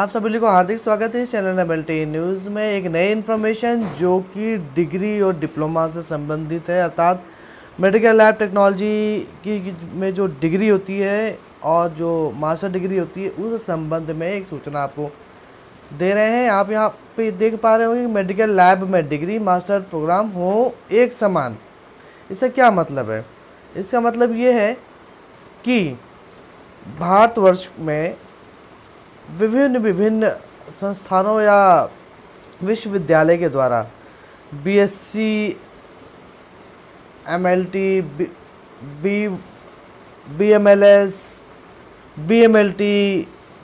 आप सभी को हार्दिक स्वागत है चैनल एमएलटी न्यूज़ में एक नई इन्फॉर्मेशन जो कि डिग्री और डिप्लोमा से संबंधित है अर्थात मेडिकल लैब टेक्नोलॉजी की में जो डिग्री होती है और जो मास्टर डिग्री होती है उस संबंध में एक सूचना आपको दे रहे हैं आप यहाँ पे देख पा रहे होंगे मेडिकल लैब में डिग्री मास्टर प्रोग्राम हो एक समान इसका क्या मतलब है इसका मतलब ये है कि भारतवर्ष में विभिन्न विभिन्न संस्थानों या विश्वविद्यालय के द्वारा B S C M L T B B B B M M L L S T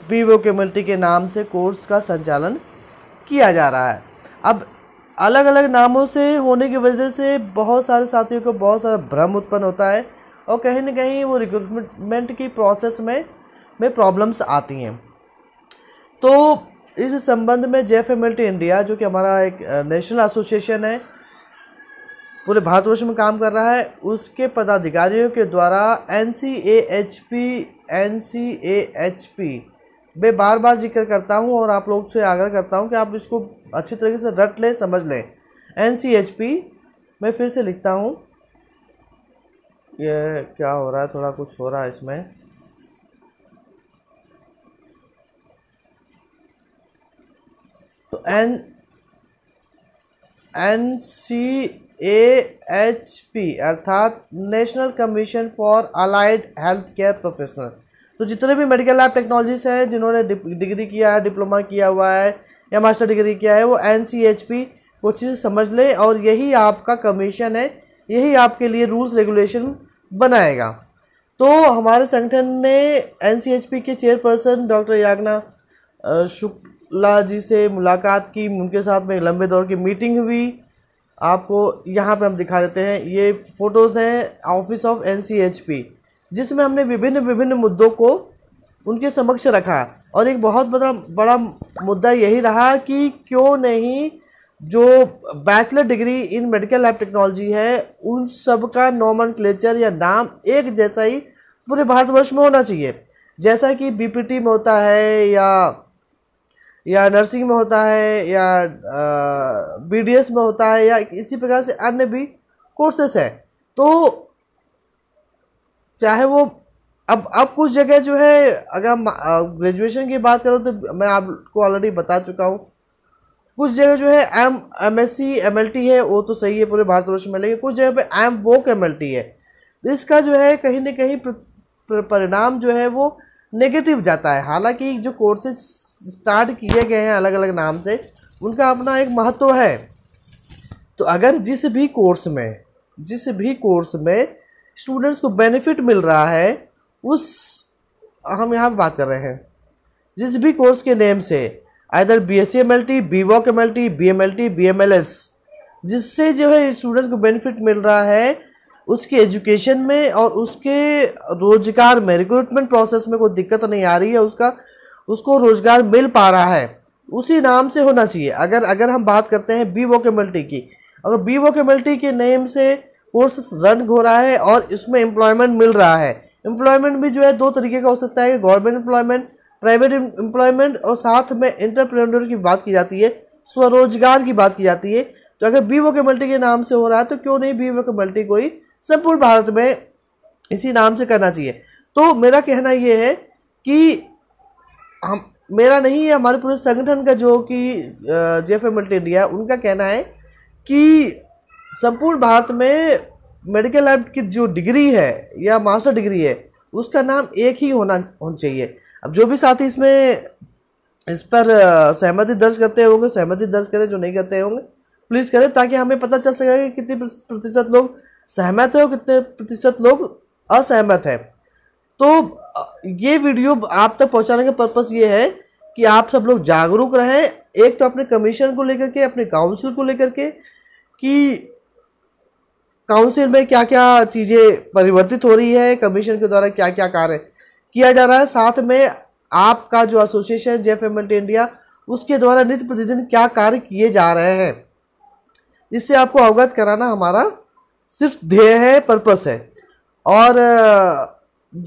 BMLS L T के नाम से कोर्स का संचालन किया जा रहा है अब अलग अलग नामों से होने की वजह से बहुत सारे साथियों को बहुत सारा भ्रम उत्पन्न होता है और कहीं ना कहीं वो रिक्रूटमेंट की प्रोसेस में में प्रॉब्लम्स आती हैं तो इस संबंध में जेफ एमएलटी इंडिया जो कि हमारा एक नेशनल एसोसिएशन है पूरे भारतवर्ष में काम कर रहा है उसके पदाधिकारियों के द्वारा N C A H P N C A H P मैं बार बार जिक्र करता हूँ और आप लोग से आग्रह करता हूँ कि आप इसको अच्छी तरीके से रट लें समझ लें एन सी एच पी मैं फिर से लिखता हूँ ये क्या हो रहा है थोड़ा कुछ हो रहा है इसमें N N C A H P अर्थात national commission for allied health care professional तो जितने भी मेडिकल लैब टेक्नोलॉजीज हैं जिन्होंने डिग्री किया है डिप्लोमा किया हुआ है या मास्टर डिग्री किया है वो एन सी एच पी वो चीज़ समझ लें और यही आपका कमीशन है यही आपके लिए रूल्स रेगुलेशन बनाएगा तो हमारे संगठन ने एन सी एच पी के चेयरपर्सन डॉक्टर यागना शुक शुक्ला जी से मुलाकात की उनके साथ में लंबे दौर की मीटिंग हुई आपको यहाँ पे हम दिखा देते हैं ये फ़ोटोज़ हैं ऑफिस ऑफ एन जिसमें हमने विभिन्न विभिन्न मुद्दों को उनके समक्ष रखा और एक बहुत बड़ा बड़ा मुद्दा यही रहा कि क्यों नहीं जो bachelor degree in medical lab technology है उन सब का क्लेचर या नाम एक जैसा ही पूरे भारतवर्ष में होना चाहिए जैसा कि बीपीटी में होता है या या नर्सिंग में होता है या बी में होता है या इसी प्रकार से अन्य भी कोर्सेस है तो चाहे वो अब अब कुछ जगह जो है अगर हम ग्रेजुएशन की बात करूँ तो मैं आपको ऑलरेडी बता चुका हूँ कुछ जगह जो है M M S C M L T है वो तो सही है पूरे भारतवर्ष में लेकिन कुछ जगह पे M voc M L T है इसका जो है कहीं ना कहीं परिणाम जो है वो नेगेटिव जाता है हालांकि जो कोर्सेज स्टार्ट किए गए हैं अलग अलग नाम से उनका अपना एक महत्व है तो अगर जिस भी कोर्स में जिस भी कोर्स में स्टूडेंट्स को बेनिफिट मिल रहा है उस हम यहाँ बात कर रहे हैं जिस भी कोर्स के नेम से either B S C M L T B voc M L T B M L T B M L S जिससे जो है स्टूडेंट्स को बेनिफिट मिल रहा है उसके एजुकेशन में और उसके रोजगार में रिक्रूटमेंट प्रोसेस में कोई दिक्कत नहीं आ रही है उसका उसको रोजगार मिल पा रहा है उसी नाम से होना चाहिए अगर अगर हम बात करते हैं बी वोकेबिलिटी की अगर बी वोकेबिलिटी के नेम से कोर्स रन हो रहा है और इसमें एम्प्लॉयमेंट मिल रहा है एम्प्लॉयमेंट भी जो है दो तरीके का हो सकता है गवर्नमेंट एम्प्लॉयमेंट प्राइवेट एम्प्लॉयमेंट और साथ में इंटरप्रेन्योर की बात की जाती है स्वरोजगार की बात की जाती है तो अगर बी वोकेबिलिटी के नाम से हो रहा है तो क्यों नहीं बी वोकेबिलिटी कोई संपूर्ण भारत में इसी नाम से करना चाहिए तो मेरा कहना यह है कि हम मेरा नहीं है हमारे पूरे संगठन का जो कि जे एफ एम इंडिया उनका कहना है कि संपूर्ण भारत में मेडिकल लैब की जो डिग्री है या मास्टर डिग्री है उसका नाम एक ही होना होना चाहिए अब जो भी साथी इसमें इस पर सहमति दर्ज करते होंगे सहमति दर्ज करें जो नहीं करते होंगे प्लीज़ करें ताकि हमें पता चल सके कि कितने प्रतिशत लोग सहमत है और कितने प्रतिशत लोग असहमत हैं तो ये वीडियो आप तक पहुंचाने का पर्पस ये है कि आप सब लोग जागरूक रहें एक तो अपने कमीशन को लेकर के अपने काउंसिल को लेकर के कि काउंसिल में क्या क्या चीज़ें परिवर्तित हो रही है कमीशन के द्वारा क्या क्या कार्य किया जा रहा है साथ में आपका जो एसोसिएशन जेफ एम इंडिया उसके द्वारा नित्य प्रतिदिन क्या कार्य किए जा रहे हैं इससे आपको अवगत कराना हमारा सिर्फ ध्येय है पर्पस है और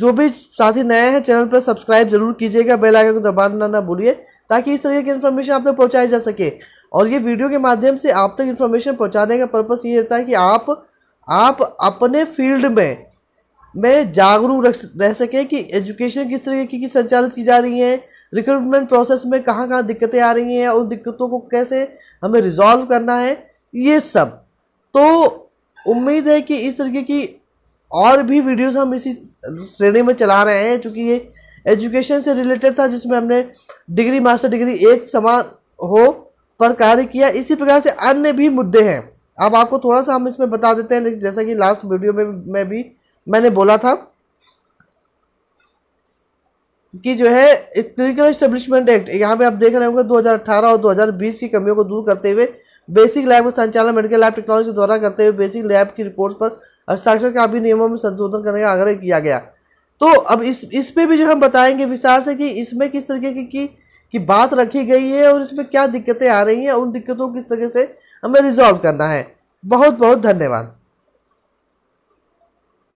जो भी साथी नए हैं चैनल पर सब्सक्राइब जरूर कीजिएगा बेल आइकन को दबाना ना भूलिए ताकि इस तरीके की इन्फॉर्मेशन आप तक पहुँचाई जा सके और ये वीडियो के माध्यम से आप तक इन्फॉर्मेशन पहुँचाने का पर्पस ये रहता है कि आप आप अपने फील्ड में में जागरूक रह सके कि एजुकेशन किस तरीके की संचालित की जा रही है रिक्रूटमेंट प्रोसेस में कहाँ कहाँ दिक्कतें आ रही हैं उन दिक्कतों को कैसे हमें रिजॉल्व करना है ये सब तो उम्मीद है कि इस तरीके की और भी वीडियोस हम इसी श्रेणी में चला रहे हैं क्योंकि ये एजुकेशन से रिलेटेड था जिसमें हमने डिग्री मास्टर डिग्री एक समान हो पर कार्य किया इसी प्रकार से अन्य भी मुद्दे हैं अब आपको थोड़ा सा हम इसमें बता देते हैं लेकिन जैसा कि लास्ट वीडियो में मैं भी मैंने बोला था कि जो है क्लिनिकल इस्टेब्लिशमेंट एक्ट यहाँ पे आप देख रहे होंगे 2018 और 2020 की कमियों को दूर करते हुए बेसिक लैब का संचालन मेडिकल लैब टेक्नोलॉजी द्वारा करते हुए बेसिक लैब की रिपोर्ट्स पर हस्ताक्षर का भी नियमों में संशोधन करने का आग्रह किया गया तो अब इस इस पे भी जो हम बताएंगे विस्तार से कि इसमें किस तरीके की, की की बात रखी गई है और इसमें क्या दिक्कतें आ रही हैं उन दिक्कतों को किस तरह से हमें रिजॉल्व करना है बहुत बहुत धन्यवाद